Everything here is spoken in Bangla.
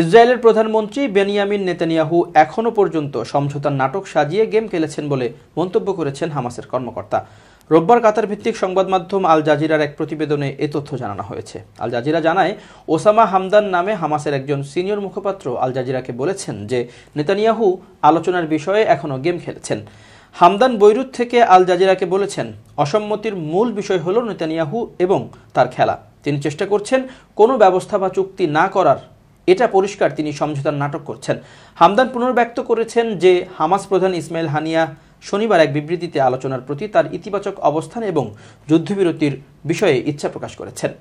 ইসরায়েলের প্রধানমন্ত্রী বেনিয়ামিন নেতানিয়াহু এখনও পর্যন্ত সমঝোতার নাটক সাজিয়ে গেম খেলেছেন বলে মন্তব্য করেছেন হামাসের কর্মকর্তা রোববার কাতার ভিত্তিক সংবাদ মাধ্যম আল জাজিরার এক প্রতিবেদনে এ তথ্য জানানো হয়েছে আল জাজিরা জানায় ওসামা হামদান নামে হামাসের একজন সিনিয়র মুখপাত্র আল জাজিরাকে বলেছেন যে নেতানিয়াহু আলোচনার বিষয়ে এখনও গেম খেলেছেন হামদান বৈরুত থেকে আল জাজিরাকে বলেছেন অসম্মতির মূল বিষয় হল নেতানিয়াহু এবং তার খেলা তিনি চেষ্টা করছেন কোনো ব্যবস্থা বা চুক্তি না করার এটা পরিষ্কার তিনি সমঝোতার নাটক করছেন হামদান পুনর্ব্যক্ত করেছেন যে হামাস প্রধান ইসমাইল হানিয়া শনিবার এক বিবৃতিতে আলোচনার প্রতি তার ইতিবাচক অবস্থান এবং যুদ্ধবিরতির বিষয়ে ইচ্ছা প্রকাশ করেছেন